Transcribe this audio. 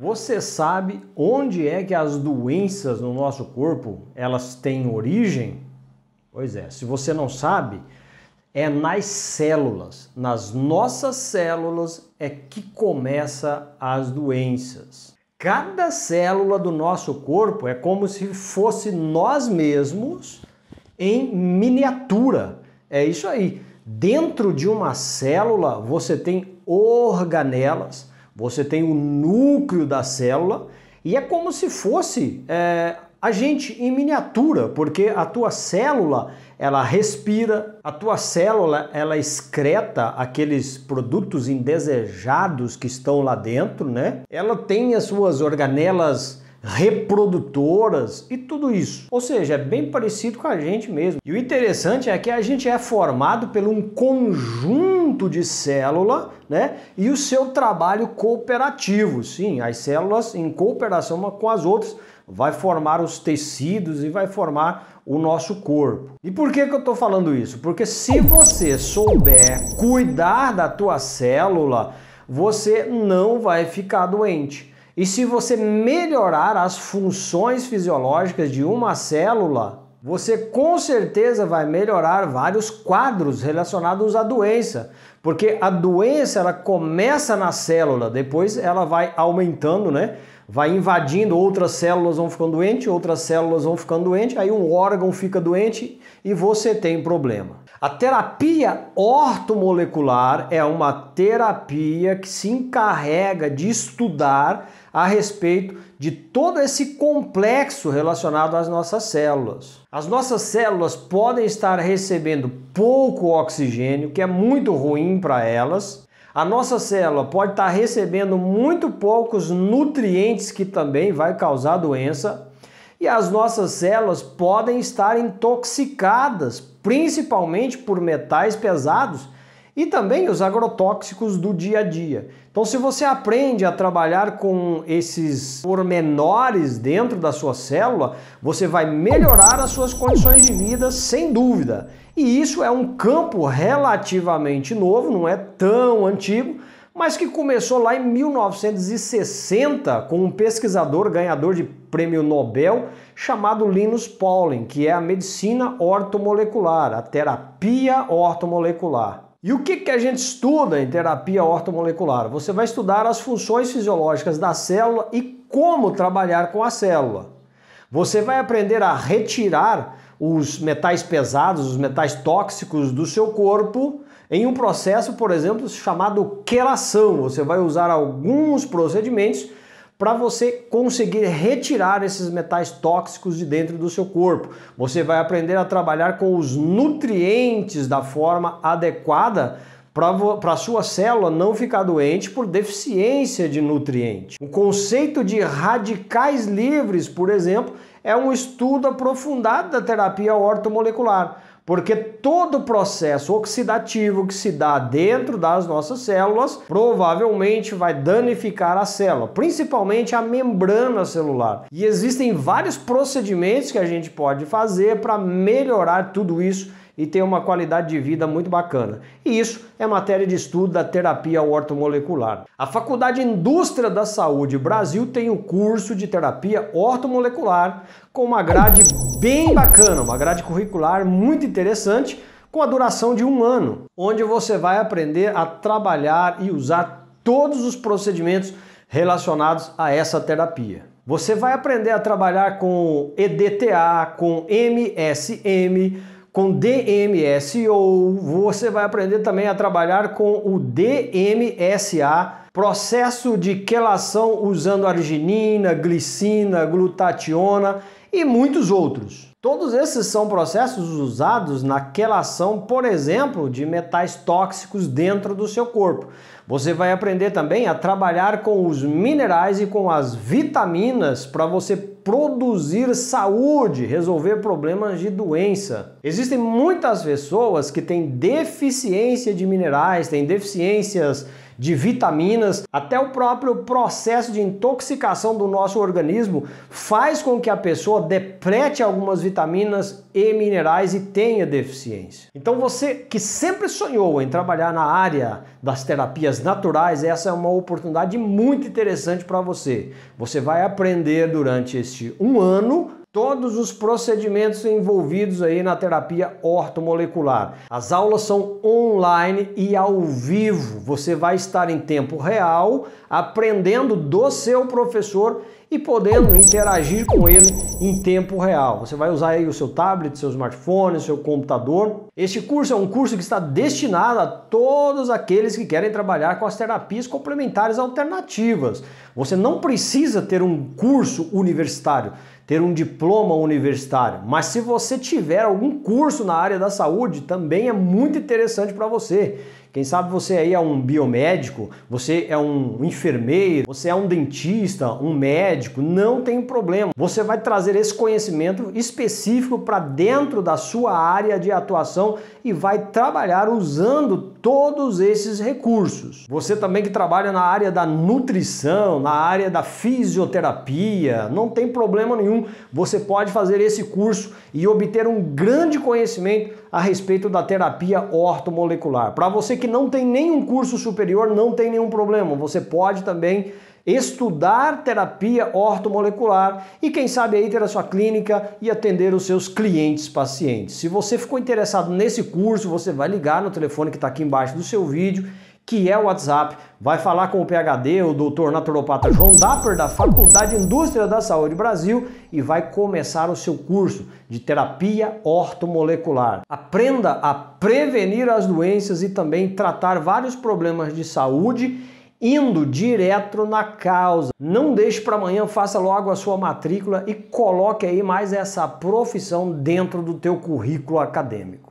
Você sabe onde é que as doenças no nosso corpo elas têm origem? Pois é, se você não sabe, é nas células, nas nossas células é que começa as doenças. Cada célula do nosso corpo é como se fosse nós mesmos em miniatura. É isso aí. Dentro de uma célula você tem organelas, você tem o núcleo da célula e é como se fosse é, a gente em miniatura, porque a tua célula ela respira, a tua célula ela excreta aqueles produtos indesejados que estão lá dentro, né? Ela tem as suas organelas reprodutoras e tudo isso. Ou seja, é bem parecido com a gente mesmo. E o interessante é que a gente é formado por um conjunto de células, né? E o seu trabalho cooperativo, sim, as células em cooperação com as outras vai formar os tecidos e vai formar o nosso corpo. E por que, que eu estou falando isso? Porque se você souber cuidar da tua célula, você não vai ficar doente. E se você melhorar as funções fisiológicas de uma célula, você com certeza vai melhorar vários quadros relacionados à doença, porque a doença ela começa na célula, depois ela vai aumentando, né? Vai invadindo, outras células vão ficando doentes, outras células vão ficando doentes, aí um órgão fica doente e você tem problema. A terapia ortomolecular é uma terapia que se encarrega de estudar a respeito de todo esse complexo relacionado às nossas células. As nossas células podem estar recebendo pouco oxigênio, que é muito ruim ruim para elas. A nossa célula pode estar tá recebendo muito poucos nutrientes que também vai causar doença. E as nossas células podem estar intoxicadas, principalmente por metais pesados e também os agrotóxicos do dia a dia. Então, se você aprende a trabalhar com esses pormenores dentro da sua célula, você vai melhorar as suas condições de vida, sem dúvida. E isso é um campo relativamente novo, não é tão antigo, mas que começou lá em 1960 com um pesquisador ganhador de prêmio Nobel chamado Linus Pauling, que é a medicina ortomolecular, a terapia ortomolecular. E o que, que a gente estuda em terapia ortomolecular? Você vai estudar as funções fisiológicas da célula e como trabalhar com a célula. Você vai aprender a retirar os metais pesados, os metais tóxicos do seu corpo em um processo, por exemplo, chamado quelação. Você vai usar alguns procedimentos para você conseguir retirar esses metais tóxicos de dentro do seu corpo. Você vai aprender a trabalhar com os nutrientes da forma adequada para a sua célula não ficar doente por deficiência de nutriente. O conceito de radicais livres, por exemplo, é um estudo aprofundado da terapia ortomolecular porque todo o processo oxidativo que se dá dentro das nossas células provavelmente vai danificar a célula, principalmente a membrana celular. E existem vários procedimentos que a gente pode fazer para melhorar tudo isso e tem uma qualidade de vida muito bacana. E isso é matéria de estudo da terapia ortomolecular. A Faculdade Indústria da Saúde Brasil tem o um curso de terapia ortomolecular com uma grade bem bacana, uma grade curricular muito interessante, com a duração de um ano, onde você vai aprender a trabalhar e usar todos os procedimentos relacionados a essa terapia. Você vai aprender a trabalhar com EDTA, com MSM, com DMS ou você vai aprender também a trabalhar com o DMSA, processo de quelação usando arginina, glicina, glutationa e muitos outros. Todos esses são processos usados na quelação, por exemplo, de metais tóxicos dentro do seu corpo. Você vai aprender também a trabalhar com os minerais e com as vitaminas para você produzir saúde, resolver problemas de doença. Existem muitas pessoas que têm deficiência de minerais, têm deficiências de vitaminas, até o próprio processo de intoxicação do nosso organismo faz com que a pessoa deprete algumas vitaminas e minerais e tenha deficiência. Então você que sempre sonhou em trabalhar na área das terapias naturais, essa é uma oportunidade muito interessante para você. Você vai aprender durante este um ano todos os procedimentos envolvidos aí na terapia ortomolecular. As aulas são online e ao vivo. Você vai estar em tempo real, aprendendo do seu professor e podendo interagir com ele em tempo real. Você vai usar aí o seu tablet, seu smartphone, seu computador. Este curso é um curso que está destinado a todos aqueles que querem trabalhar com as terapias complementares alternativas. Você não precisa ter um curso universitário ter um diploma universitário, mas se você tiver algum curso na área da saúde, também é muito interessante para você. Quem sabe você aí é um biomédico, você é um enfermeiro, você é um dentista, um médico, não tem problema. Você vai trazer esse conhecimento específico para dentro da sua área de atuação e vai trabalhar usando todos esses recursos. Você também que trabalha na área da nutrição, na área da fisioterapia, não tem problema nenhum. Você pode fazer esse curso e obter um grande conhecimento a respeito da terapia ortomolecular. Para você que não tem nenhum curso superior, não tem nenhum problema. Você pode também estudar terapia ortomolecular e quem sabe aí ter a sua clínica e atender os seus clientes pacientes. Se você ficou interessado nesse curso, você vai ligar no telefone que está aqui embaixo do seu vídeo que é o WhatsApp. Vai falar com o PHD, o doutor naturopata João Dapper, da Faculdade de Indústria da Saúde Brasil, e vai começar o seu curso de terapia ortomolecular. Aprenda a prevenir as doenças e também tratar vários problemas de saúde indo direto na causa. Não deixe para amanhã, faça logo a sua matrícula e coloque aí mais essa profissão dentro do teu currículo acadêmico.